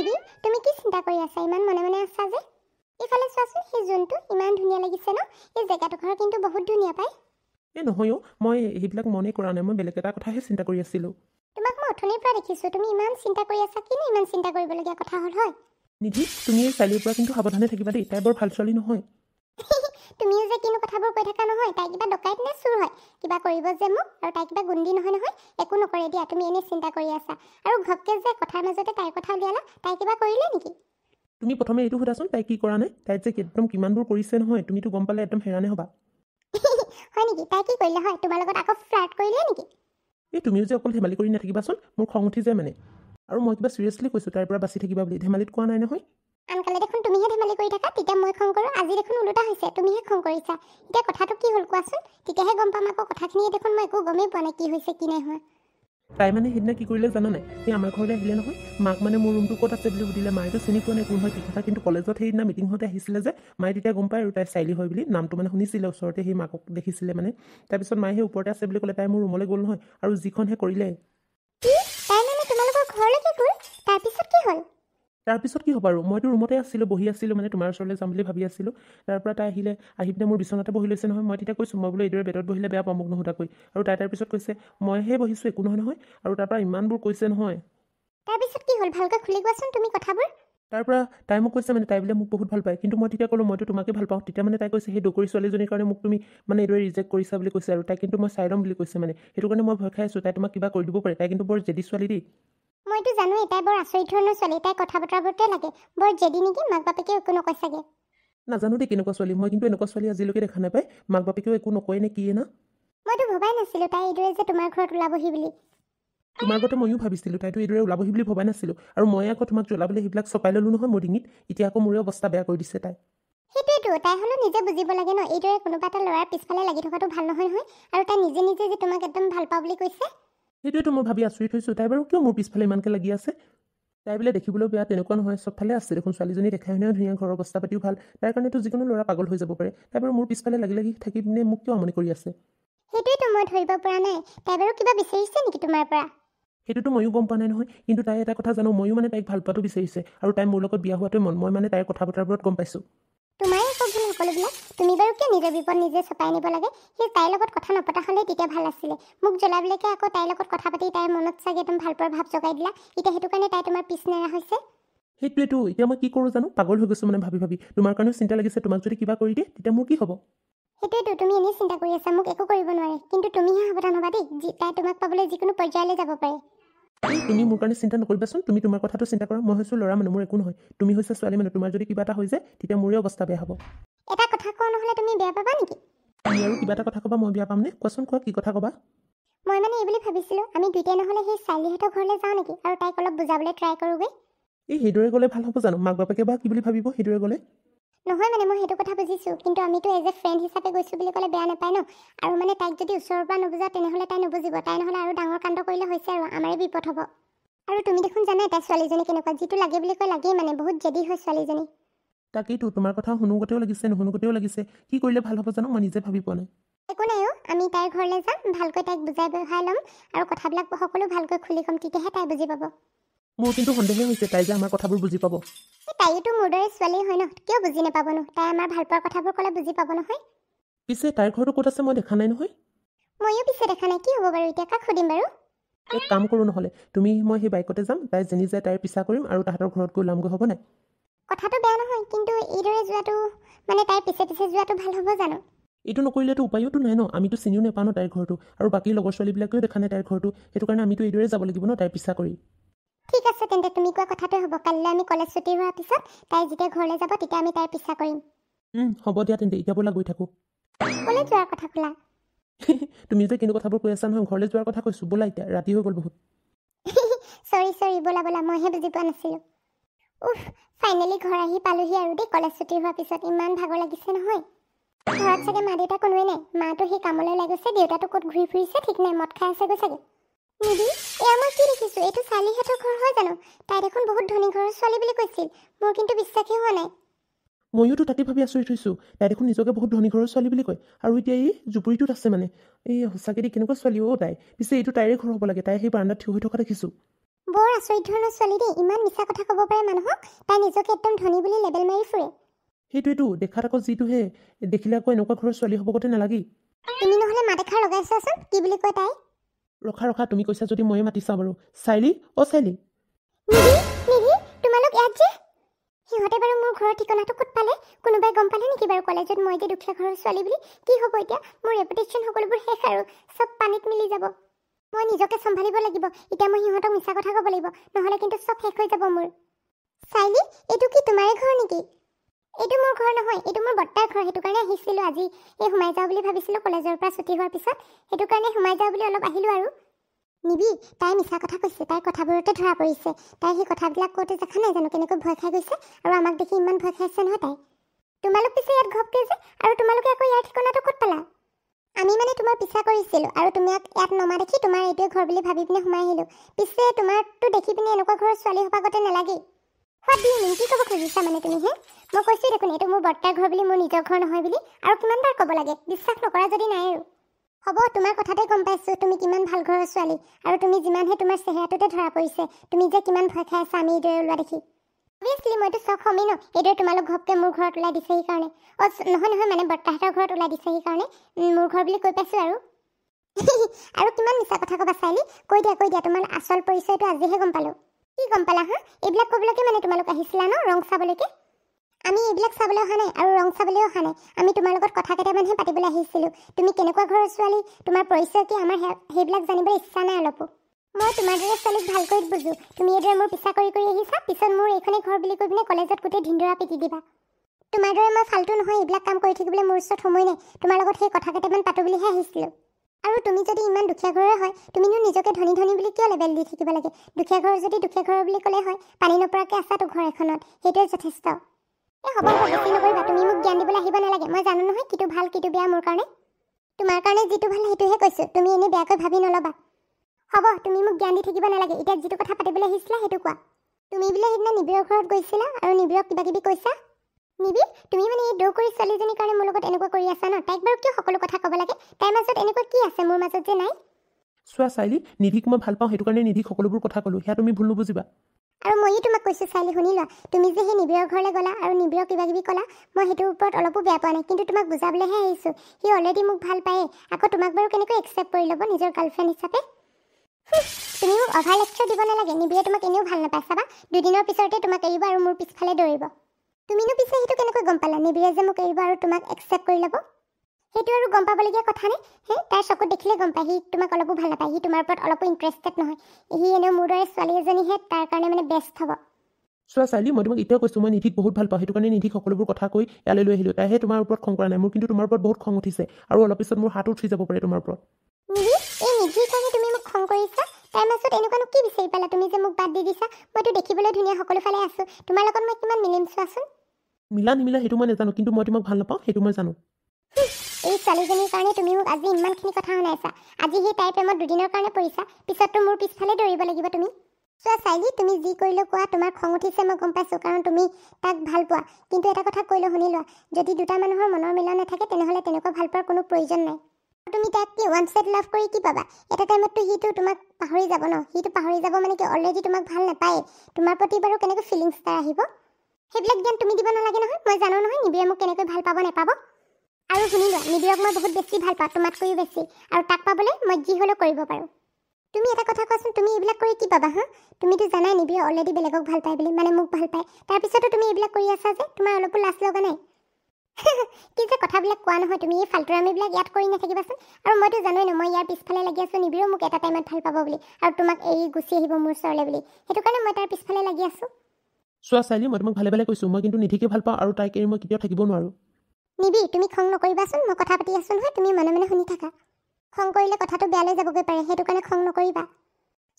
দিদি তুমি কি চিন্তা কৰি আছা ইমান মনে মনে আছা যে এইফালে চোৱাচোন সেই জোনটো ইমান ধুনীয়া লাগিছে ন এই জেগাডোখৰ কিন্তু বহুত ধুনীয়া পাই এই নহয় অ মই সেইবিলাক মনেই কৰা নাই মই বেলেগ এটা কথাহে চিন্তা কৰি আছিলোঁ তোমাক মই অথনিৰ পৰা দেখিছোঁ তুমি ইমান চিন্তা কৰি আছা কিনো ইমান চিন্তা কৰিবলগীয়া কথা হ'ল হয় নিধি তুমি এই ছোৱালীৰ পৰা কিন্তু সাৱধানে থাকিবা দেই এটাই বৰ ভাল ছোৱালী নহয় তুমি যে কিনো কথাবোৰ কৈ থকা নহয় তাই কিবা ডকাইত নে চুৰ হয় কিবা কৰিব যে মোক আৰু তাই কিবা গুণ্ডি নহয় নহয় একো নকৰে দিয়া তুমি এনেই চিন্তা কৰি আছা আৰু ঘপকে যে কথাৰ মাজতে তাইৰ কথা উলিয়ালা তাই কিবা কৰিলে নেকি তুমি প্ৰথমে এইটো সোধাচোন তাই কি কৰা নাই তাইত যে একদম কিমানবোৰ কৰিছে নহয় তুমিতো গম পালে একদম হেৰানে হ'বা হয় নেকি তাই কি কৰিলে হয় তোমাৰ লগত আকৌ ফ্লাৰ্ট কৰিলে নেকি এই তুমিও যে অকল ধেমালি কৰি নাথাকিবাচোন মোৰ খং উঠি যে মানে আৰু মই কিবা চিৰিয়াছলি কৈছোঁ তাৰ পৰা বাচি থাকিবা বুলি ধেমালিত কোৱা নাই নহয় আনকালে দেখোন খং কৰোঁ আজি দেখোন ওলোটা হৈছে তুমিহে খং কৰিছা এতিয়া কথাটো কি হ'ল কোৱাচোন তেতিয়াহে গম পাম আকৌ কথাখিনি দেখোন মই একো গমেই পোৱা নাই কি হৈছে কি নাই হোৱা তাই মানে সেইদিনা কি কৰিলে জানা নাই সেই আমাৰ ঘৰলৈ আহিলে নহয় মাক মানে মোৰ ৰুমটো ক'ত আছে বুলি সুধিলে মায়েতো চিনি পোৱা নাই কোন হয় কি কথা কিন্তু কলেজত সেইদিনা মিটিং হওঁতে আহিছিলে যে মায়ে তেতিয়া গম পায় আৰু তাই চাইলি হয় বুলি নামটো মানে শুনিছিলে ওচৰতে সেই মাকক দেখিছিলে মানে তাৰপিছত মায়ে সেই ওপৰতে আছে বুলি ক'লে তাই মোৰ ৰুমলৈ গ'ল নহয় আৰু যিখনহে কৰিলে তাৰপিছত কি হ'ব আৰু মইতো ৰুমতে আছিলোঁ বহি আছিলোঁ মানে তোমাৰ ওচৰলৈ যাম বুলি ভাবি আছিলোঁ পৰা তাই আহিলে আহি পিনে মোৰ বিচনাতে বহি লৈছে নহয় মই তেতিয়া কৈছোঁ মই বোলো এইদৰে বেডত বহিলে বেয়া পাওঁ মোক নুসুধাকৈ আৰু তাই তাৰ পিছত কৈছে মইহে বহিছোঁ একো নহয় নহয় আৰু তাৰ পৰা ইমানবোৰ কৈছে নহয় তাৰপিছত কি হ'ল ভালকৈ খুলি কোৱাচোন তুমি কথাবোৰ তাৰপৰা তাই মোক কৈছে মানে তাই বোলে মোক বহুত ভাল পায় কিন্তু মই তেতিয়া ক'লো মইতো তোমাকে ভাল পাওঁ তেতিয়া মানে তাই কৈছে সেই দকৰি ছোৱালীজনীৰ কাৰণে মোক তুমি মানে এইদৰে ৰিজেক্ট কৰিছা বুলি কৈছে আৰু তাই কিন্তু মই চাই ল'ম বুলি কৈছে মানে সেইটো কাৰণে মই ভয় খাই আছোঁ তাই তোমাক কিবা কৰি দিব পাৰে তাই কিন্তু বৰ জেদি ছোৱালী দেই মইতো জানো এটাই বৰ আচৰিত ধৰণৰ ছোৱালী এটাই কথা বতৰাবোৰতে লাগে বৰ জেদি নেকি মাক বাপেকে একো নকয় চাগে নাজানো দেই কেনেকুৱা ছোৱালী মই কিন্তু এনেকুৱা ছোৱালী আজিলৈকে দেখা নাপায় মাক বাপেকেও একো নকয় নে কিয়ে না মইতো ভবাই নাছিলো তাই এইদৰে যে তোমাৰ ঘৰত ওলাবহি বুলি তোমাৰ গতে ময়ো ভাবিছিলো তাইতো এইদৰে ওলাবহি বুলি ভবাই নাছিলো আৰু মই আকৌ তোমাক জ্বলাবলৈ সেইবিলাক চপাই ললো নহয় মোৰ ডিঙিত এতিয়া আকৌ মোৰে অৱস্থা বেয়া কৰি দিছে তাই সেইটোৱেতো তাই হ'লেও নিজে বুজিব লাগে ন এইদৰে কোনোবা এটা ল'ৰাৰ পিছফালে লাগি থকাটো ভাল নহয় নহয় আৰু তাই নিজে নিজে যে তোমাক একদম ভাল পাওঁ বুলি কৈছে সেইটোৱেতো মই ভাবি আচৰিত হৈছোঁ তাই বাৰু কিয় মোৰ পিছফালে ইমানকৈ লাগি আছে তাই বোলে দেখিবলৈ বেয়া তেনেকুৱা নহয় চবফালে আছে দেখোন ছোৱালীজনী দেখাই শুনিও ধুনীয়া ঘৰৰ অৱস্থা পাতিও ভাল তাইৰ কাৰণেতো যিকোনো ল'ৰা পাগল হৈ যাব পাৰে তাই বাৰু মোৰ পিছফালে লাগি লাগি থাকি পিনে মোক কিয় আমনি কৰি আছে সেইটোৱেতো সেইটোতো ময়ো গম পোৱা নাই নহয় কিন্তু তাই এটা কথা জানো ময়ো মানে তাইক ভাল পোৱাটো বিচাৰিছে আৰু তাই মোৰ লগত বিয়া হোৱাটোৱে মন মই মানে তাইৰ কথা বতৰাবোৰত গম পাইছোঁ তুমি বাৰু কিয় নিজৰ বিপদ নিজে চপাই নিব লাগে সেই তাইৰ লগত কথা নপতা হ'লে তেতিয়া ভাল আছিলে মোক জ্বলাবলৈকে আকৌ তাইৰ লগত কথা পাতি তাইৰ মনত চাগে একদম ভালপোৱাৰ ভাৱ জগাই দিলা এতিয়া সেইটো কাৰণে তাই তোমাৰ পিছনেৰা হৈছে সেইটোৱেতো এতিয়া মই কি কৰোঁ জানো পাগল হৈ গৈছোঁ মানে ভাবি ভাবি তোমাৰ কাৰণেও চিন্তা লাগিছে তোমাক যদি কিবা কৰি দিয়ে তেতিয়া মোৰ কি হ'ব সেইটোৱেতো তুমি এনেই চিন্তা কৰি আছা মোক একো কৰিব নোৱাৰে কিন্তু তুমিহে সাৱধান হ'বা দেই যি তাই তোমাক পাবলৈ যিকোনো পৰ্যায়লৈ যাব পাৰে তুমি মোৰ কাৰণে চিন্তা নকৰিবাচোন তুমি তোমাৰ কথাটো চিন্তা কৰা মই হৈছোঁ ল'ৰা মানুহ মোৰ একো নহয় তুমি হৈছে ছোৱালী মানুহ তোমাৰ যদি কিবা এটা হৈ যায় তেতিয়া মোৰে অৱস্থা বেয়া হ'ব এটা কথা কওঁ নহ'লে তুমি বেয়া পাবা নেকি তুমি আৰু কিবা এটা কথা ক'বা মই বেয়া পাম নে কোৱাচোন কোৱা কি কথা ক'বা মই মানে এইবুলি ভাবিছিলোঁ আমি দুইটাই নহ'লে সেই চাইলিহঁতৰ ঘৰলৈ যাওঁ নেকি আৰু তাইক অলপ বুজাবলৈ ট্ৰাই কৰোঁগৈ এই সেইদৰে গ'লে ভাল হ'ব জানো মাক বাপেকে বা কি বুলি ভাবিব সেইদৰে গ'লে নহয় মানে মই সেইটো কথা বুজিছোঁ কিন্তু আমিতো এজ এ ফ্ৰেণ্ড হিচাপে গৈছোঁ বুলি ক'লে বেয়া নাপায় ন আৰু মানে তাইক যদি ওচৰৰ পৰা নুবুজা তেনেহ'লে তাই নুবুজিব তাই নহ'লে আৰু ডাঙৰ কাণ্ড কৰিলে হৈছে আৰু আমাৰে বিপদ হ'ব আৰু তুমি দেখোন জানাই তাই ছোৱালীজনী কেনেকুৱা যিটো লাগে বুলি কৈ লাগেই মানে বহুত জেদি হয় ছোৱালীজনী তাকেইতো তোমাৰ কথা শুনোগতেও লাগিছে নুশুনোগতেও লাগিছে কি কৰিলে ভাল হ'ব জানো মই নিজে ভাবি পোৱা নাই একো নাই আমি তাইৰ ঘৰলৈ যাম ভালকৈ তাইক বুজাই বুঢ়াই ল'ম আৰু কথাবিলাক সকলো ভালকৈ খুলি ক'ম তেতিয়াহে তাই বুজি পাব মোৰ কিন্তু সন্দেহে হৈছে তাই যে আমাৰ কথাবোৰ বুজি পাব তাইতো মোৰ দৰে ছোৱালী হয় ন কিয় বুজি নাপাবনো তাই আমাৰ ভাল পোৱাৰ কথাবোৰ ক'লে বুজি পাব নহয় পিছে তাইৰ ঘৰটো ক'ত আছে মই দেখা নাই নহয় ময়ো পিছে দেখা নাই কি হ'ব বাৰু এতিয়া কাক সুধিম বাৰু এক কাম কৰোঁ নহ'লে তুমি মই সেই বাইকতে যাম তাই যেনি যায় তাইৰ পিছা কৰিম আৰু তাহাঁতৰ ঘৰত গৈ ওলামগৈ হ'ব নাই কথাটো বেয়া নহয় কিন্তু এইদৰে যোৱাটো মানে তাইৰ পিছে পিছে যোৱাটো ভাল হ'ব জানো এইটো নকৰিলেতো উপায়োতো নাই ন আমিতো চিনিও নাপাওঁ ন তাইৰ ঘৰটো আৰু বাকী লগৰ ছোৱালীবিলাকেও দেখা নাই তাইৰ ঘৰটো সেইটো কাৰণে আমিতো এইদৰে যাব লাগিব ন তাইৰ পিছা কৰি ঠিক আছে তেন্তে তুমি কোৱা কথাটো হ'ব কাইলৈ আমি কলেজ ছুটি হোৱাৰ পিছত তাই যেতিয়া ঘৰলৈ যাব তেতিয়া আমি তাইৰ পিছা কৰিম হ'ব দিয়া তেন্তে এতিয়া ব'লা গৈ থাকোঁ কলেজ যোৱাৰ কথা ক'লা তুমি যে কিন্তু কথাবোৰ কৈ আছা নহয় ঘৰলৈ যোৱাৰ কথা কৈছোঁ ব'লা এতিয়া ৰাতি হৈ গ'ল বহুত চৰি চৰি ব'লা ব'লা মইহে বুজি পোৱা নাছিলোঁ উফ ফাইনেলি ঘৰ আহি পালোহি আৰু দেই কলেজ ছুটি হোৱাৰ পিছত ইমান ভাগৰ লাগিছে নহয় ঘৰত চাগে মা দেউতা কোনোৱে নাই মাতো সেই কামলৈ লাগি গৈছে দেউতাটো ক'ত ঘূৰি ফুৰিছে ঠিক নাই মদ খাই আছেগৈ চাগে নিদি এয়া মই কি দেখিছোঁ এইটো ছোৱালীহঁতৰ ঘৰ হয় জানো তাই দেখোন বহুত ধনী ঘৰৰ ছোৱালী বুলি কৈছিল মোৰ কিন্তু বিশ্বাসেই হোৱা নাই ময়োতো তাকে ভাবি আচৰিত হৈছোঁ তাই দেখোন নিজকে বহুত ধনী ঘৰৰ ছোৱালী বুলি কয় আৰু এতিয়া এই জুপুৰিটোত আছে মানে এই সঁচাকৈ দি কেনেকুৱা ছোৱালী অ' তাই পিছে এইটো তাইৰে ঘৰ হ'ব লাগে তাই সেই বাৰাণ্ডাত থিয় হৈ থকা দেখিছোঁ বৰ আচৰিত ধৰণৰ ছোৱালী দেই ইমান মিছা কথা ক'ব পাৰে মানুহক তাই নিজকে একদম ধনী বুলি লেবেল মাৰি ফুৰে সেইটোৱেইতো দেখাত আকৌ যিটোহে দেখিলে আকৌ এনেকুৱা ঘৰৰ ছোৱালী হ'বগতে নালাগি তুমি নহ'লে মাত এষাৰ লগাইছাচোন কি বুলি কয় তাই ৰখা ৰখা তুমি কৈছা যদি ময়ে মাতি চাওঁ বাৰু চাইলি অ চাইলি তোমালোক ইয়াত যে সিহঁতে বাৰু মোৰ ঘৰৰ ঠিকনাটো ক'ত পালে কোনোবাই গম পালে নেকি বাৰু কলেজত মই যে দুখীয়া ঘৰৰ ছোৱালী বুলি কি হ'ব এতিয়া মোৰ ৰেপুটেশ্যন সকলোবোৰ শেষ আৰু চব পানীত মিলি যাব মই নিজকে চম্ভালিব লাগিব এতিয়া মই সিহঁতক মিছা কথা ক'ব লাগিব নহ'লে কিন্তু চব শেষ হৈ যাব মোৰ চাইলি এইটো কি তোমাৰে ঘৰ নেকি এইটো মোৰ ঘৰ নহয় এইটো মোৰ বৰ্তাৰ ঘৰ সেইটো কাৰণে আহিছিলোঁ আজি এই সোমাই যাওঁ বুলি ভাবিছিলোঁ কলেজৰ পৰা ছুটি হোৱাৰ পিছত সেইটো কাৰণে সোমাই যাওঁ বুলি অলপ আহিলোঁ আৰু নিবি তাই মিছা কথা কৈছে তাইৰ কথাবোৰতে ধৰা পৰিছে তাইৰ সেই কথাবিলাক কওঁতে দেখা নাই জানো কেনেকৈ ভয় খাই গৈছে আৰু আমাক দেখি ইমান ভয় খাইছে নহয় তাই তোমালোক পিছে ইয়াত ঘপকৈ যে আৰু তোমালোকে আকৌ ইয়াৰ ঠিকনাটো ক'ত পালা আমি মানে তোমাৰ পিছা কৰিছিলোঁ আৰু তুমি ইয়াত নমা দেখি তোমাৰ এইটোৱে ঘৰ বুলি ভাবি পিনে সোমাই আহিলোঁ পিছে তোমাৰতো দেখি পিনে এনেকুৱা ঘৰৰ ছোৱালী সোপাগতে নালাগেই হোৱাত দিন কি ক'ব খুজিছা মানে তুমি হে মই কৈছোঁ দেখোন এইটো মোৰ বৰ্তাৰ ঘৰ বুলি মোৰ নিজৰ ঘৰ নহয় বুলি আৰু কিমান বাৰ ক'ব লাগে বিশ্বাস নকৰা যদি নাই আৰু হ'ব তোমাৰ কথাতে গম পাইছোঁ তুমি কিমান ভাল ঘৰৰ ছোৱালী আৰু তুমি যিমানহে তোমাৰ চেহেৰাটোতে ধৰা পৰিছে তুমি যে কিমান ভয় খাই আছা আমি এইদৰে ওলোৱা দেখি অভিয়াছলি মইতো চব শমী ন এইদৰে তোমালোক ঘপকৈ মোৰ ঘৰত ওলাই দিছেহি কাৰণে অ' নহয় নহয় মানে বৰ্তাহঁতৰ ঘৰত ওলাই দিছেহি কাৰণে মোৰ ঘৰ বুলি কৈ পাইছোঁ আৰু আৰু কিমান মিছা কথা ক'বা চাইলি কৈ দিয়া কৈ দিয়া তোমাৰ আচল পৰিচয়টো আজিহে গম পালোঁ কি গম পালা হা এইবিলাক ক'বলৈকে মানে তোমালোক আহিছিলা ন ৰং চাবলৈকে আমি এইবিলাক চাবলৈ অহা নাই আৰু ৰং চাবলৈ অহা নাই আমি তোমাৰ লগত কথা কেইটামানহে পাতিবলৈ আহিছিলোঁ তুমি কেনেকুৱা ঘৰৰ ছোৱালী তোমাৰ পৰিচয় কি আমাৰ সেইবিলাক জানিবলৈ ইচ্ছা নাই অলপো মই তোমাৰ দৰে ছোৱালীক ভালকৈ বুজো তুমি এইদৰে মোৰ পিছা কৰি কৰি আহিছা পিছত মোৰ এইখনে ঘৰ বুলি কৈ পিনে কলেজত গোটেই ধিন্দৰা পিটি দিবা তোমাৰ দৰে মই ফাল্টু নহয় এইবিলাক কাম কৰি থাকিবলৈ মোৰ ওচৰত সময় নাই তোমাৰ লগত সেই কথা কেইটামান পাতো বুলিহে আহিছিলোঁ আৰু তুমি যদি ইমান দুখীয়া ঘৰৰ হয় তুমিনো নিজকে ধনী ধনী বুলি কিয় লেবেল দি থাকিব লাগে দুখীয়া ঘৰ যদি দুখীয়া ঘৰৰ বুলি ক'লে হয় পানী নপৰাকৈ আছা তো ঘৰ এখনত সেইটোৱে যথেষ্ট এই হ'ব বেছি নকৰিবা তুমি মোক জ্ঞান দিবলৈ আহিব নালাগে মই জানো নহয় কিটো ভাল কিটো বেয়া মোৰ কাৰণে তোমাৰ কাৰণে যিটো ভাল সেইটোহে কৈছোঁ তুমি এনেই বেয়াকৈ ভাবি নল'বা হ'ব তুমি মোক জ্ঞান দি থাকিব নালাগে এতিয়া যিটো কথা পাতিবলৈ আহিছিলা সেইটো কোৱা তুমি বোলে সেইদিনা নিবিৰৰ ঘৰত গৈছিলা আৰু নিবিৰক কিবা কিবি কৈছা নিবি তুমি মানে এই দৌ কৰি ছোৱালীজনীৰ কাৰণে মোৰ লগত এনেকুৱা কৰি আছা ন তাইক বাৰু কিয় সকলো কথা ক'ব লাগে তাইৰ মাজত এনেকুৱা কি আছে মোৰ মাজত যে নাই চোৱা চাইলি নিধিক মই ভাল পাওঁ সেইটো কাৰণে নিধিক সকলোবোৰ কথা ক'লো সেয়া তুমি ভুল নুবুজিবা আৰু ময়ো তোমাক কৈছোঁ চাইলি শুনি লোৱা তুমি যে সেই নিবিৰৰ ঘৰলৈ গ'লা আৰু নিবিৰক কিবা কিবি ক'লা মই সেইটোৰ ওপৰত অলপো বেয়া পোৱা নাই কিন্তু তোমাক বুজাবলৈহে আহিছোঁ সি অলৰেডি মোক ভাল পায়েই আকৌ তোমাক বাৰু কেনেকৈ একচেপ্ট কৰি ল'ব নিজৰ গাৰ্লফ্ৰেণ্ড হিচাপে তুমিও অভাৰ লেকচাৰ দিব নালাগে নিবিয়ে তোমাক এনেও ভাল নাপায় দুদিনৰ পিছতে তোমাক এৰিব আৰু মোৰ পিছফালে দৌৰিব তুমিনো পিছে সেইটো কেনেকৈ গম পালা নিবিয়ে যে মোক এৰিব আৰু তোমাক একচেপ্ট কৰি ল'ব সেইটো আৰু গম পাবলগীয়া কথা নে তাৰ চকুত দেখিলে গম পায় সি তোমাক অলপো ভাল নাপায় সি তোমাৰ ওপৰত অলপো ইণ্টাৰেষ্টেড নহয় সি এনেও মোৰ দৰে ছোৱালী এজনীহে তাৰ কাৰণে মানে বেষ্ট হ'ব চোৱা চাৰিও মই তোমাক এতিয়াও কৈছোঁ মই নিধিক বহুত ভাল পাওঁ সেইটো কাৰণে নিধিক সকলোবোৰ কথা কৈ ইয়ালৈ লৈ আহিলোঁ তাইহে তোমাৰ ওপৰত খং কৰা নাই মোৰ কিন্তু তোমাৰ ওপৰত বহুত খং উঠিছে আৰু অলপ পিছত মোৰ হাত উঠি যাব পাৰে তোমাৰ ওপৰত চাই মাছত এনেকুৱানো কি বিচাৰি পালা তুমি যে মোক বাদ দি দিছা মইতো দেখিবলৈ ধুনীয়া সকলো ফালে আছো তোমাৰ লগত মই কিমান মিলিম চোৱাচোন মিলা নিমিলা সেইটো মই নাজানো কিন্তু মই তোমাক ভাল নাপাওঁ সেইটো মই জানো এই ছোৱালীজনীৰ কাৰণে তুমি মোক আজি ইমানখিনি কথা শুনাইছা আজি সেই তাইৰ প্ৰেমত দুদিনৰ কাৰণে পৰিছা পিছততো মোৰ পিছফালে দৌৰিব লাগিব তুমি চোৱা চাইজি তুমি যি কৰিলেও কোৱা তোমাৰ খং উঠিছে মই গম পাইছোঁ কাৰণ তুমি তাক ভাল পোৱা কিন্তু এটা কথা কৈ লৈ শুনি লোৱা যদি দুটা মানুহৰ মনৰ মিলন নাথাকে তেনেহ'লে তেনেকুৱা ভাল পোৱাৰ কোনো প্ৰয়োজন নাই তুমি তাক কি ওৱান চাইড লাভ কৰি কি পাবা এটা টাইমততো সিটো তোমাক পাহৰি যাব ন সিটো পাহৰি যাব মানে কি অলৰেডি তোমাক ভাল নাপায় তোমাৰ প্ৰতি বাৰু কেনেকৈ ফিলিংছ এটা আহিব সেইবিলাক জ্ঞান তুমি দিব নালাগে নহয় মই জানো নহয় নিবিয়ে মোক কেনেকৈ ভাল পাব নাপাব আৰু শুনি লোৱা নিবিয়ক মই বহুত বেছি ভাল পাওঁ তোমাতকৈও বেছি আৰু তাক পাবলৈ মই যি হ'লেও কৰিব পাৰোঁ তুমি এটা কথা কোৱাচোন তুমি এইবিলাক কৰি কি পাবা হা তুমিতো জানাই নিবিয়ে অলৰেডি বেলেগক ভাল পায় বুলি মানে মোক ভাল পায় তাৰপিছতো তুমি এইবিলাক কৰি আছা যে তোমাৰ অলপো লাজ লগা নাই কি যে কথাবিলাক কোৱা নহয় তুমি এই ফাল্টুৰামিবিলাক ইয়াত কৰি নাথাকিবাচোন আৰু মইতো জানোৱেই ন মই ইয়াৰ পিছফালে লাগি আছোঁ নিবিৰো মোক এটা টাইমত ভাল পাব বুলি আৰু তোমাক এৰি গুচি আহিব মোৰ ওচৰলৈ বুলি সেইটো কাৰণে মই তাৰ পিছফালে লাগি আছোঁ চোৱা চাইলি মই তোমাক ভালে ভালে কৈছোঁ মই কিন্তু নিধিকে ভাল পাওঁ আৰু তাইক এৰি মই কেতিয়াও থাকিব নোৱাৰোঁ নিবি তুমি খং নকৰিবাচোন মই কথা পাতি আছোঁ নহয় তুমি মনে মনে শুনি থাকা খং কৰিলে কথাটো বেয়ালৈ যাবগৈ পাৰে সেইটো কাৰণে খং নকৰিবা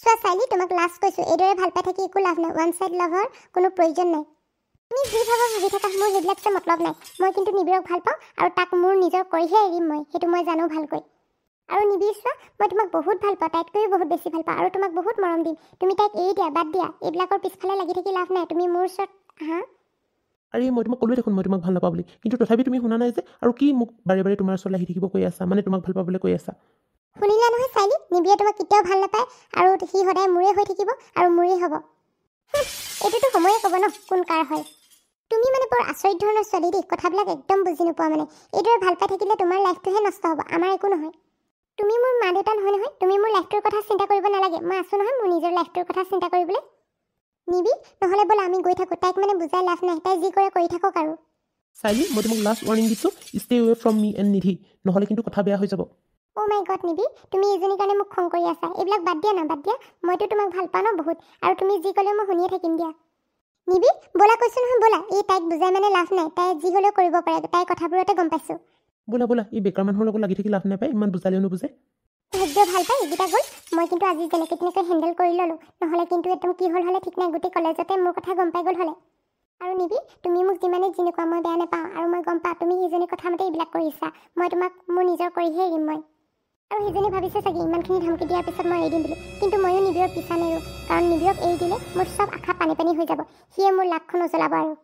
চোৱা চাইলি তোমাক লাষ্ট কৈছোঁ এইদৰে ভাল পাই থাকি একো লাভ নাই ওৱান চাইড লাভৰ কোনো প্ৰয়োজন নাই তুমি যি ভাবা ভাবি থাকা মোৰ সেইবিলাক চাই মতলব নাই মই কিন্তু নিবিৰক ভাল পাওঁ আৰু তাক মোৰ নিজৰ কৰিহে এৰিম মই সেইটো মই জানো ভালকৈ আৰু নিবিৰ চোৱা মই তোমাক বহুত ভাল পাওঁ তাইতকৈও বহুত বেছি ভাল পাওঁ আৰু তোমাক বহুত মৰম দিম তুমি তাইক এৰি দিয়া বাদ দিয়া এইবিলাকৰ পিছফালে লাগি থাকি লাভ নাই তুমি মোৰ ওচৰত হা আৰে মই তোমাক ক'লোৱে দেখোন মই তোমাক ভাল নাপাওঁ বুলি কিন্তু তথাপি তুমি শুনা নাই যে আৰু কি মোক বাৰে বাৰে তোমাৰ ওচৰত আহি থাকিব কৈ আছা মানে তোমাক ভাল পাবলৈ কৈ আছা শুনিলা নহয় চাইলি নিবিয়ে তোমাক কেতিয়াও ভাল নাপায় আৰু সি সদায় মোৰে হৈ থাকিব আৰু মোৰেই হ'ব এইটোতো সময়ে ক'ব ন কোন কাৰ হয় তুমি মানে বৰ আচৰিত ধৰণৰ ছোৱালী দেই কথাবিলাক একদম বুজি নোপোৱা মানে এইদৰে ভাল পাই থাকিলে তোমাৰ লাইফটোহে নষ্ট হ'ব আমাৰ একো নহয় তুমি মোৰ মা দেউতা নহয় নহয় তুমি মোৰ লাইফটোৰ কথা চিন্তা কৰিব নালাগে মই আছোঁ নহয় মোৰ নিজৰ লাইফটোৰ কথা চিন্তা কৰিবলৈ নিবি নহ'লে বোলা আমি গৈ থাকোঁ তাইক মানে বুজাই লাভ নাই তাই যি কৰে কৰি থাকক আৰু চাইলি মই তোমাক লাষ্ট ৱাৰ্ণিং দিছোঁ stay away from me and Nidhi নহ'লে কিন্তু কথা বেয়া হৈ যাব অ' মাই গড নিবি তুমি এইজনীৰ কাৰণে মোক খং কৰি আছা এইবিলাক বাদ দিয়া না বাদ দিয়া মইতো তোমাক ভাল পাওঁ ন বহুত আৰু তুমি যি ক'লেও মই শুনিয়ে থাকিম দিয়া নিবি বলা কৈছো নহয় বলা এই তাইক বুজাই মানে লাভ নাই তাই যি হলেও কৰিব পাৰে তাই কথাবোৰতে গম পাইছো বলা বলা এই বেকাৰ মানুহৰ লগত লাগি থাকি লাভ নাপায় ইমান বুজালেও নুবুজে ভাগ্য ভাল পাই এইকেইটা গ'ল মই কিন্তু আজি যেনেকে তেনেকৈ হেণ্ডেল কৰি ল'লো নহ'লে কিন্তু একদম কি হ'ল হ'লে ঠিক নাই গোটেই কলেজতে মোৰ কথা গম পাই গ'ল হ'লে আৰু নিবি তুমি মোক যিমানে যেনেকুৱা মই বেয়া নাপাওঁ আৰু মই গম পাওঁ তুমি সেইজনী কথামতে এইবিলাক কৰিছা মই তোমাক মোৰ নিজৰ কৰিহে এৰিম মই আৰু সেইজনী ভাবিছে চাগে ইমানখিনি ধমকি দিয়াৰ পিছত মই এৰি দিম বুলি কিন্তু ময়ো নিবিয়ক পিছা নেৰোঁ কাৰণ নিবিয়ক এৰি দিলে মোৰ চব আশা পানী পানী হৈ যাব সিয়ে মোৰ লাখখন উজলাব আৰু